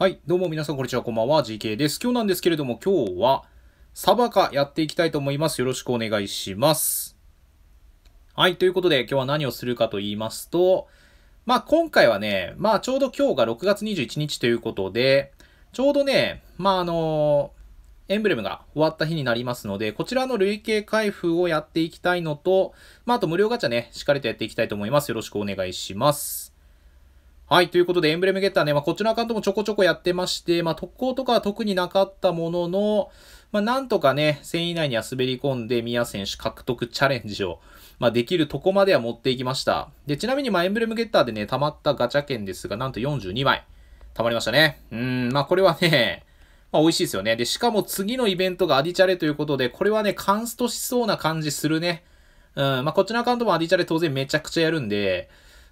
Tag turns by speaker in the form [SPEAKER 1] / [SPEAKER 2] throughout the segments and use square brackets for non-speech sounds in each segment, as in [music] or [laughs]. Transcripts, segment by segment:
[SPEAKER 1] はい、どうも皆さんこんにちは、こんばんは、GK です。今日なんですけれども、今日は、サバカやっていきたいと思います。よろしくお願いします。はい、ということで、今日は何をするかと言いますと、まあ今回はね、まあちょうど今日が6月21日ということで、ちょうどね、まああのエンブレムが終わった日になりますので、こちらの累計開封をやっていきたいのと、まああと無料ガチャね、しっかりとやっていきたいと思います。よろしくお願いします。はい。ということで、エンブレムゲッターね、まあ、こっちのアカウントもちょこちょこやってまして、まあ、特攻とかは特になかったものの、まあ、なんとかね、1000以内には滑り込んで、宮選手獲得チャレンジを、まあ、できるとこまでは持っていきました。で、ちなみに、まあ、エンブレムゲッターでね、溜まったガチャ券ですが、なんと42枚、溜まりましたね。うん、まあ、これはね、まあ、美味しいですよね。で、しかも次のイベントがアディチャレということで、これはね、カンストしそうな感じするね。うん、まあ、こっちのアカウントもアディチャレ当然めちゃくちゃやるんで、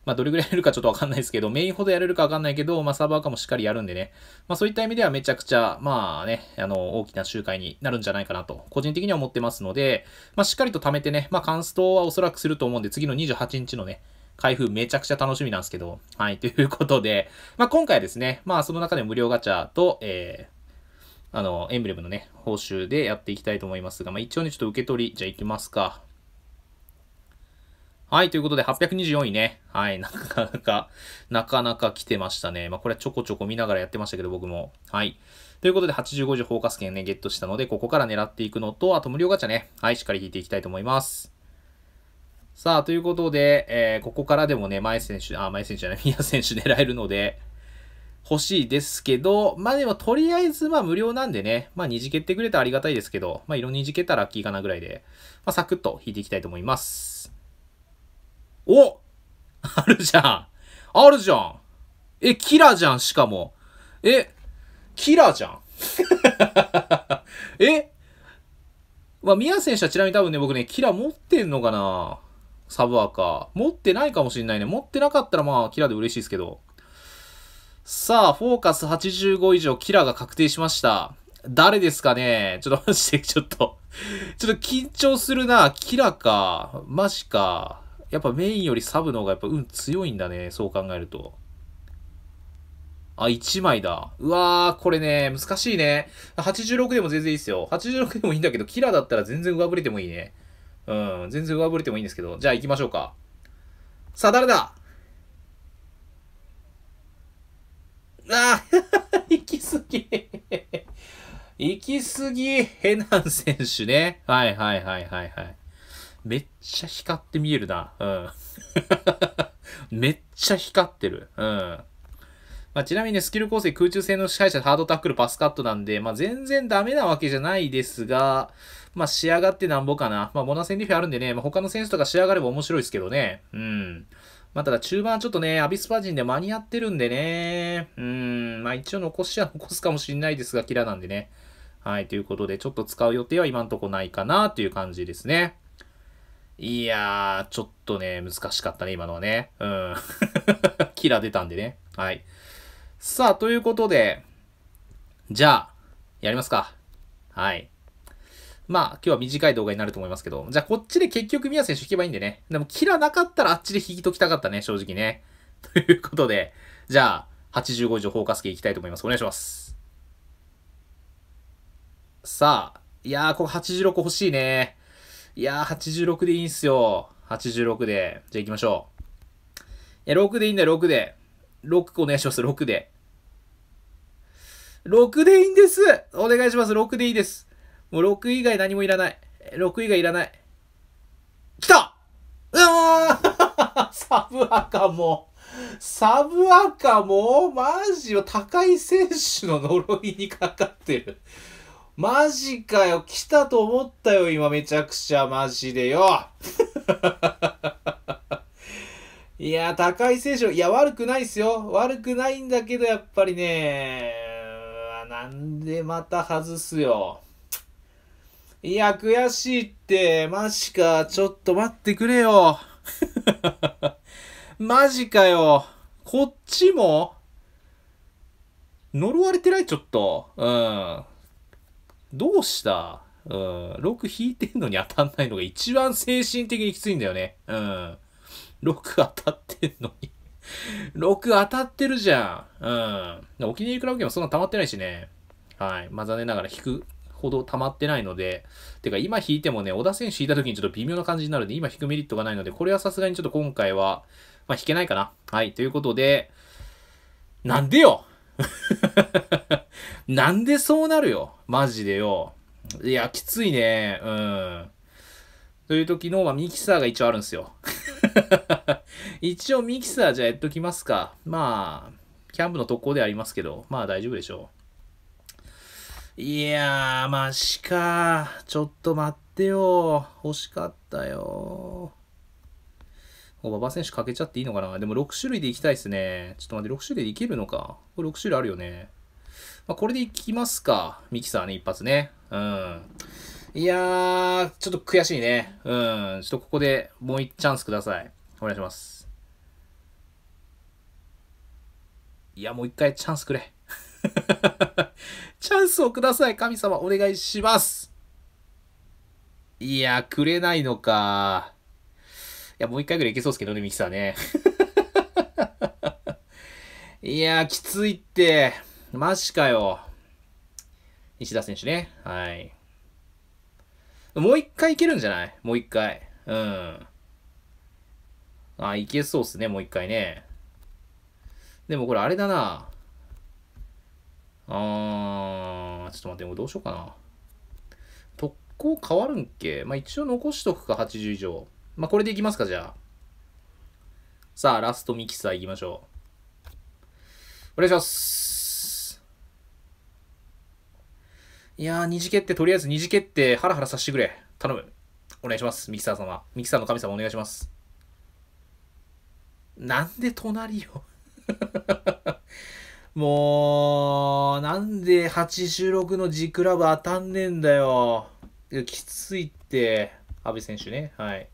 [SPEAKER 1] まあ、どれぐらいやれるかちょっとわかんないですけど、メインほどやれるかわかんないけど、まあ、サーバー化もしっかりやるんでね、まあ、そういった意味ではめちゃくちゃ、まあね、あの、大きな集会になるんじゃないかなと、個人的には思ってますので、まあ、しっかりと貯めてね、まあ、カンストはおそらくすると思うんで、次の28日のね、開封めちゃくちゃ楽しみなんですけど、はい、[laughs] ということで、まあ、今回ですね、まあ、その中で無料ガチャと、えー、あの、エンブレムのね、報酬でやっていきたいと思いますが、まあ、一応ね、ちょっと受け取り、じゃあ行きますか。はい、ということで824位ね。はい、なかなか、なかなか来てましたね。まあこれはちょこちょこ見ながらやってましたけど、僕も。はい。ということで85時フォーカス券ね、ゲットしたので、ここから狙っていくのと、あと無料ガチャね。はい、しっかり引いていきたいと思います。さあ、ということで、えー、ここからでもね、前選手、あ、前選手じゃない、[laughs] 宮選手狙えるので、欲しいですけど、まあでもとりあえずまあ無料なんでね、まあ2次蹴てくれたらありがたいですけど、まあ色2次けたらラッキーかなぐらいで、まあサクッと引いていきたいと思います。おあるじゃんあるじゃんえ、キラじゃん、しかも。え、キラじゃん [laughs] えまあ、宮選手はちなみに多分ね、僕ね、キラ持ってんのかなサブアカ。持ってないかもしんないね。持ってなかったらまあ、キラで嬉しいですけど。さあ、フォーカス85以上、キラが確定しました。誰ですかねちょっとマジで、ちょっとちょっと緊張するな。キラか。マジか。やっぱメインよりサブの方がやっぱ運強いんだね。そう考えると。あ、1枚だ。うわー、これね、難しいね。86でも全然いいですよ。86でもいいんだけど、キラだったら全然上振れてもいいね。うん、全然上振れてもいいんですけど。じゃあ行きましょうか。さあ、誰だあ [laughs] 行きすぎ行きすぎ、ヘナン選手ね。はいはいはいはいはい。めっちゃ光って見えるな。うん。[laughs] めっちゃ光ってる。うん。まあ、ちなみに、ね、スキル構成、空中戦の支配者、ハードタックル、パスカットなんで、まあ、全然ダメなわけじゃないですが、まあ、仕上がってなんぼかな。まあ、ボナセンリフィあるんでね、まあ、他の選手とか仕上がれば面白いですけどね。うん。まあ、ただ中盤ちょっとね、アビスパ人で間に合ってるんでね、うん、まあ一応残しは残すかもしれないですが、キラなんでね。はい、ということで、ちょっと使う予定は今んとこないかなという感じですね。いやー、ちょっとね、難しかったね、今のはね。うん。[laughs] キラ出たんでね。はい。さあ、ということで、じゃあ、やりますか。はい。まあ、今日は短い動画になると思いますけど、じゃあこっちで結局宮選手引けばいいんでね。でも、キラなかったらあっちで引きときたかったね、正直ね。[laughs] ということで、じゃあ、85以上フォーカス系いきたいと思います。お願いします。さあ、いやー、ここ86欲しいね。いやー、86でいいんすよ。86で。じゃあ行きましょう。いや、6でいいんだよ、6で。6お願いします、6で。6でいいんですお願いします、6でいいです。もう6以外何もいらない。6以外いらない。来たうわー [laughs] サブアカも。サブアカもマジよ。高い選手の呪いにかかってる。マジかよ。来たと思ったよ、今めちゃくちゃ。マジでよ。[laughs] いや高い聖書。いや、悪くないっすよ。悪くないんだけど、やっぱりね。なんでまた外すよ。いや、悔しいって。マジか。ちょっと待ってくれよ。[laughs] マジかよ。こっちも呪われてないちょっと。うん。どうしたうん。6引いてんのに当たんないのが一番精神的にきついんだよね。うん。6当たってんのに6 [laughs] 当たってるじゃん。うん。お気に入りクラブ券もそんな溜まってないしね。はい。まあ残念ながら引くほど溜まってないので、てか今引いてもね、小田選手引いた時にちょっと微妙な感じになるんで、今引くメリットがないので、これはさすがにちょっと今回は、まあ引けないかな。はい。ということで、なんでよ [laughs] なんでそうなるよ。マジでよ。いや、きついね。うん。という時の、まあ、ミキサーが一応あるんですよ。[laughs] 一応ミキサーじゃやっときますか。まあ、キャンプの特攻でありますけど、まあ大丈夫でしょう。いやー、マシか。ちょっと待ってよ。欲しかったよ。お、馬場選手かけちゃっていいのかなでも6種類でいきたいですね。ちょっと待って、6種類でいけるのかこれ6種類あるよね。まあ、これでいきますか。ミキサーね、一発ね。うん。いやー、ちょっと悔しいね。うん。ちょっとここでもう一チャンスください。お願いします。いや、もう一回チャンスくれ。[laughs] チャンスをください。神様、お願いします。いや、くれないのか。いや、もう一回ぐらいいけそうですけどね、ミキサーね。[laughs] いや、きついって。マジかよ。西田選手ね。はい。もう一回いけるんじゃないもう一回。うん。あ、いけそうっすね、もう一回ね。でもこれあれだな。あー、ちょっと待って、もうどうしようかな。特攻変わるんけまあ、一応残しとくか、80以上。まあ、これでいきますか、じゃあ。さあ、ラストミキサーいきましょう。お願いします。いやー、二次決定、とりあえず二次決定、ハラハラさせてくれ。頼む。お願いします、ミキサー様。ミキサーの神様お願いします。なんで隣よ。[laughs] もう、なんで86の G クラブ当たんねえんだよ。きついって、阿部選手ね。はい。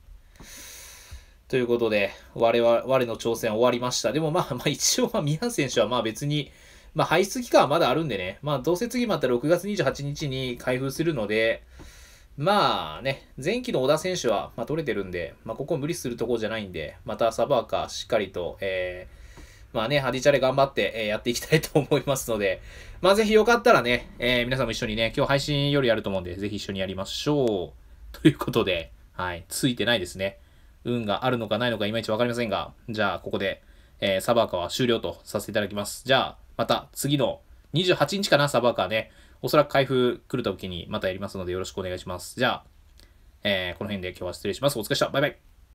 [SPEAKER 1] ということで、我々、我の挑戦終わりました。でもまあ、まあ一応、まあ、宮選手はまあ別に、まあ、排出期間はまだあるんでね、まあ、どうせ次また6月28日に開封するので、まあね、前期の小田選手は、ま取れてるんで、まあ、ここ無理するとこじゃないんで、またサバーカーしっかりと、えー、まあね、ハディチャレ頑張って、えやっていきたいと思いますので、まあぜひよかったらね、えー、皆さんも一緒にね、今日配信よりやると思うんで、ぜひ一緒にやりましょう。ということで、はい、ついてないですね。運があるのかないのかいまいちわかりませんが、じゃあここで、えー、サバーカーは終了とさせていただきます。じゃあ、また次の28日かな、サバーカーね。おそらく開封来るときにまたやりますのでよろしくお願いします。じゃあ、えー、この辺で今日は失礼します。お疲れ様した。バイバイ。